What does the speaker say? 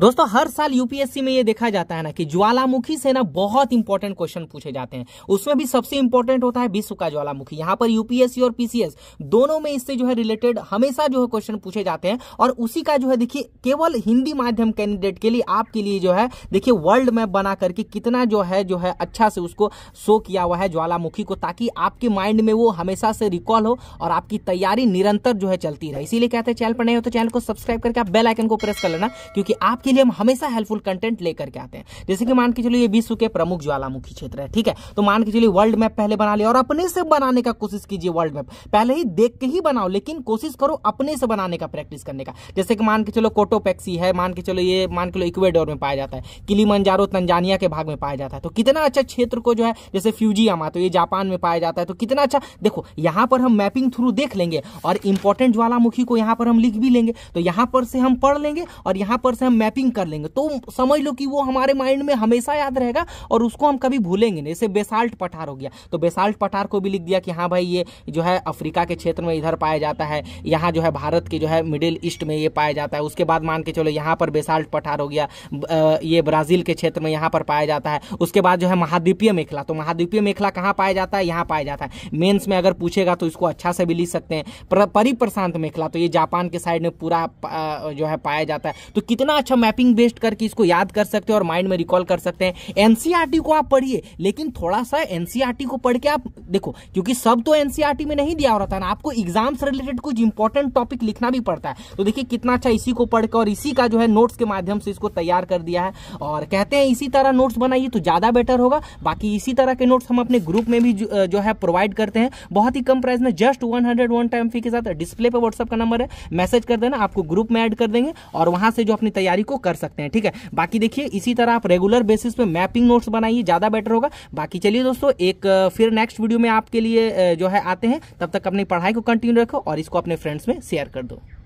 दोस्तों हर साल यूपीएससी में ये देखा जाता है ना कि ज्वालामुखी से ना बहुत इंपॉर्टेंट क्वेश्चन पूछे जाते हैं उसमें भी सबसे इंपॉर्टेंट होता है विश्व का ज्वालामुखी यहां पर यूपीएससी और पीसीएस दोनों में इससे जो है रिलेटेड हमेशा जो है क्वेश्चन पूछे जाते हैं और उसी का जो है देखिए केवल हिंदी माध्यम कैंडिडेट के लिए आपके लिए जो है देखिए वर्ल्ड मैप बना करके कितना जो है जो है अच्छा से उसको शो किया हुआ है ज्वालामुखी को ताकि आपके माइंड में वो हमेशा से रिकॉल हो और आपकी तैयारी निरंतर जो है चलती रहे इसीलिए कहते हैं चैनल पर नहीं हो तो चैनल को सब्सक्राइब करके आप बेल आइकन को प्रेस कर लेना क्योंकि आपके इसके लिए हम हमेशा हेल्पफुल कंटेंट लेकर के आते हैं जैसे कि मान के चलो ये विश्व के प्रमुख ज्वालामुखी क्षेत्र है ठीक है तो मान के चलिए वर्ल्ड मैप पहले बना लिया और अपने से बनाने का कोशिश कीजिए वर्ल्ड मैप पहले ही देख के ही बनाओ लेकिन कोशिश करो अपने से बनाने का प्रैक्टिस करने का जैसे कि मान के चलो कोटोपैक्सी है मान के चलो ये मान के लो इक्वेडोर में पाया जाता है किली तंजानिया के भाग में पाया जाता है तो कितना अच्छा क्षेत्र को जो है जैसे फ्यूजी तो ये जापान में पाया जाता है तो कितना अच्छा देखो यहां पर हम मैपिंग थ्रू देख लेंगे और इंपॉर्टेंट ज्वालामुखी को यहां पर हम लिख भी लेंगे तो यहां पर से हम पढ़ लेंगे और यहां पर से हम मैपिंग मैपिंग कर लेंगे तो समझ लो कि वो हमारे माइंड में हमेशा याद रहेगा और उसको हम कभी भूलेंगे नहीं जैसे बेसाल्ट पठार हो गया तो बेसाल्ट पठार को भी लिख दिया कि हाँ भाई ये जो है अफ्रीका के क्षेत्र में इधर पाया जाता है यहाँ जो है भारत के जो है मिडिल ईस्ट में ये पाया जाता है उसके बाद मान के चलो यहाँ पर बेसाल्ट पठार हो गया ये ब्राजील के क्षेत्र में यहाँ पर पाया जाता है उसके बाद जो है महाद्वीपीय मेखला तो महाद्वीपीय मेखला कहाँ पाया जाता है यहाँ पाया जाता है मेन्स में अगर पूछेगा तो इसको अच्छा से भी लिख सकते हैं परिप्रशांत मेखला तो ये जापान के साइड में पूरा जो है पाया जाता है तो कितना अच्छा मैपिंग बेस्ड करके इसको याद कर सकते हैं और माइंड में रिकॉल कर सकते हैं एनसीआरटी e को आप पढ़िए लेकिन थोड़ा सा एनसीआरटी e को पढ़ के आप देखो क्योंकि सब तो एनसीआरटी e में नहीं दिया होता रहा ना आपको एग्जाम से रिलेटेड कुछ इंपॉर्टेंट टॉपिक लिखना भी पड़ता है तो देखिए कितना अच्छा इसी को पढ़कर और इसी का जो है नोट्स के माध्यम से इसको तैयार कर दिया है और कहते हैं इसी तरह नोट्स बनाइए तो ज़्यादा बेटर होगा बाकी इसी तरह के नोट्स हम अपने ग्रुप में भी जो है प्रोवाइड करते हैं बहुत ही कम प्राइस में just one hundred one time fee के साथ डिस्प्ले पर व्हाट्सअप का नंबर है मैसेज कर देना आपको ग्रुप में एड कर देंगे और वहां से जो अपनी तैयारी को कर सकते हैं ठीक है बाकी देखिए इसी तरह आप रेगुलर बेसिस पे मैपिंग नोट्स बनाइए ज़्यादा बेटर होगा बाकी चलिए दोस्तों एक फिर नेक्स्ट वीडियो में आपके लिए जो है आते हैं तब तक अपनी पढ़ाई को कंटिन्यू रखो और इसको अपने फ्रेंड्स में शेयर कर दो